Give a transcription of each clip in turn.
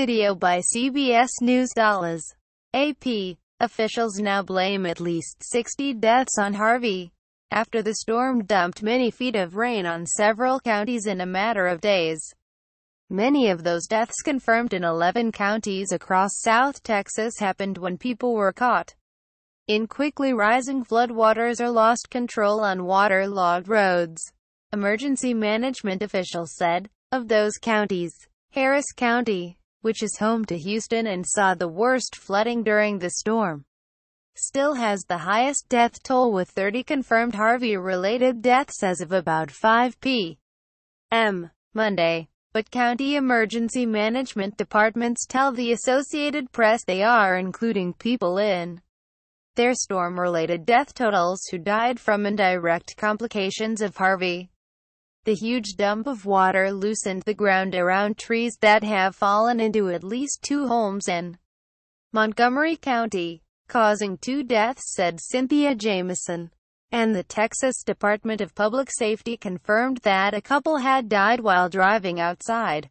video by CBS News Dallas, AP. Officials now blame at least 60 deaths on Harvey. After the storm dumped many feet of rain on several counties in a matter of days. Many of those deaths confirmed in 11 counties across South Texas happened when people were caught in quickly rising floodwaters or lost control on waterlogged roads. Emergency management officials said, of those counties, Harris County, which is home to Houston and saw the worst flooding during the storm, still has the highest death toll with 30 confirmed Harvey-related deaths as of about 5 p.m. Monday. But county emergency management departments tell the Associated Press they are including people in their storm-related death totals who died from indirect complications of Harvey. The huge dump of water loosened the ground around trees that have fallen into at least two homes in Montgomery County, causing two deaths, said Cynthia Jamison. And the Texas Department of Public Safety confirmed that a couple had died while driving outside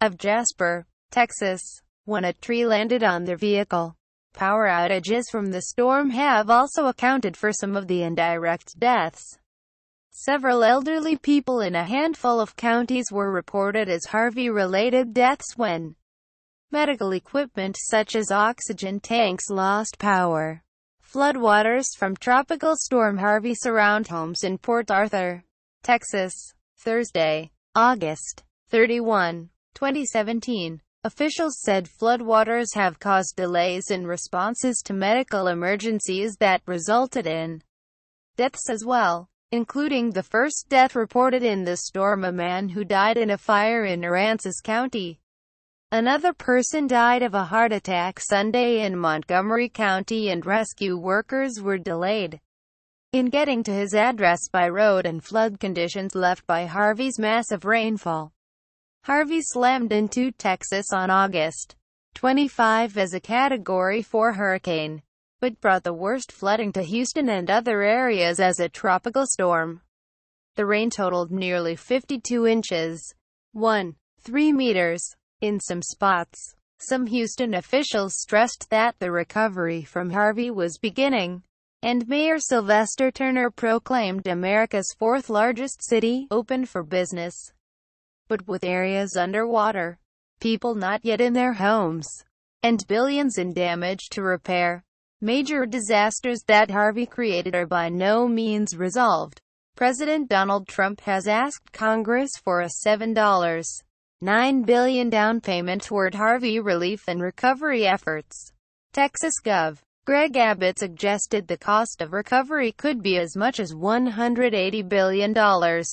of Jasper, Texas, when a tree landed on their vehicle. Power outages from the storm have also accounted for some of the indirect deaths. Several elderly people in a handful of counties were reported as Harvey-related deaths when medical equipment such as oxygen tanks lost power. Floodwaters from Tropical Storm Harvey surround homes in Port Arthur, Texas, Thursday, August 31, 2017. Officials said floodwaters have caused delays in responses to medical emergencies that resulted in deaths as well including the first death reported in the storm a man who died in a fire in Aransas County. Another person died of a heart attack Sunday in Montgomery County and rescue workers were delayed in getting to his address by road and flood conditions left by Harvey's massive rainfall. Harvey slammed into Texas on August 25 as a Category 4 hurricane but brought the worst flooding to Houston and other areas as a tropical storm. The rain totaled nearly 52 inches, 1, 3 meters, in some spots. Some Houston officials stressed that the recovery from Harvey was beginning, and Mayor Sylvester Turner proclaimed America's fourth largest city open for business, but with areas underwater, people not yet in their homes, and billions in damage to repair. Major disasters that Harvey created are by no means resolved. President Donald Trump has asked Congress for a $7.9 billion down payment toward Harvey relief and recovery efforts. Texas Gov. Greg Abbott suggested the cost of recovery could be as much as $180 billion.